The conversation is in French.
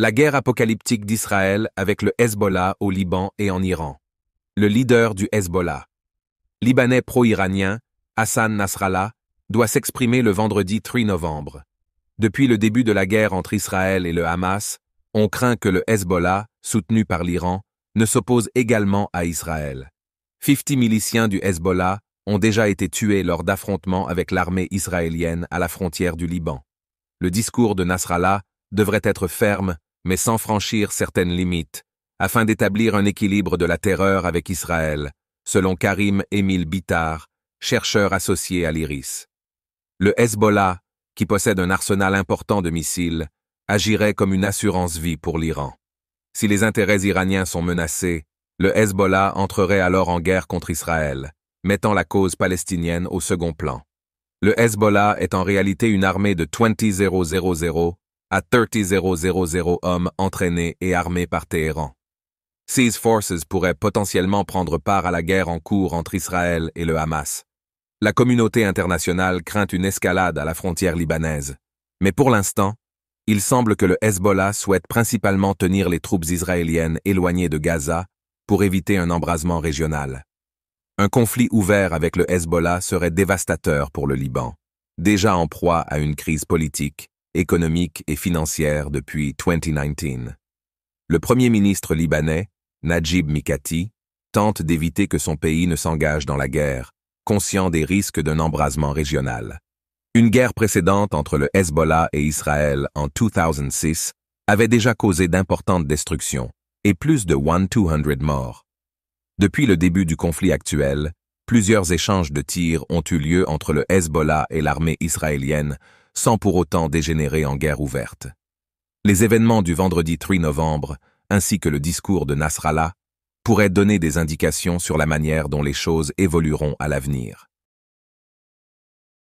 La guerre apocalyptique d'Israël avec le Hezbollah au Liban et en Iran. Le leader du Hezbollah, libanais pro-iranien, Hassan Nasrallah, doit s'exprimer le vendredi 3 novembre. Depuis le début de la guerre entre Israël et le Hamas, on craint que le Hezbollah, soutenu par l'Iran, ne s'oppose également à Israël. 50 miliciens du Hezbollah ont déjà été tués lors d'affrontements avec l'armée israélienne à la frontière du Liban. Le discours de Nasrallah devrait être ferme mais sans franchir certaines limites, afin d'établir un équilibre de la terreur avec Israël, selon Karim Émile Bitar, chercheur associé à l'IRIS. Le Hezbollah, qui possède un arsenal important de missiles, agirait comme une assurance-vie pour l'Iran. Si les intérêts iraniens sont menacés, le Hezbollah entrerait alors en guerre contre Israël, mettant la cause palestinienne au second plan. Le Hezbollah est en réalité une armée de 20 000 à 000 hommes entraînés et armés par Téhéran. Ces forces pourraient potentiellement prendre part à la guerre en cours entre Israël et le Hamas. La communauté internationale craint une escalade à la frontière libanaise. Mais pour l'instant, il semble que le Hezbollah souhaite principalement tenir les troupes israéliennes éloignées de Gaza pour éviter un embrasement régional. Un conflit ouvert avec le Hezbollah serait dévastateur pour le Liban, déjà en proie à une crise politique économique et financière depuis 2019. Le Premier ministre libanais, Najib Mikati, tente d'éviter que son pays ne s'engage dans la guerre, conscient des risques d'un embrasement régional. Une guerre précédente entre le Hezbollah et Israël en 2006 avait déjà causé d'importantes destructions et plus de 1-200 morts. Depuis le début du conflit actuel, plusieurs échanges de tirs ont eu lieu entre le Hezbollah et l'armée israélienne sans pour autant dégénérer en guerre ouverte. Les événements du vendredi 3 novembre, ainsi que le discours de Nasrallah, pourraient donner des indications sur la manière dont les choses évolueront à l'avenir.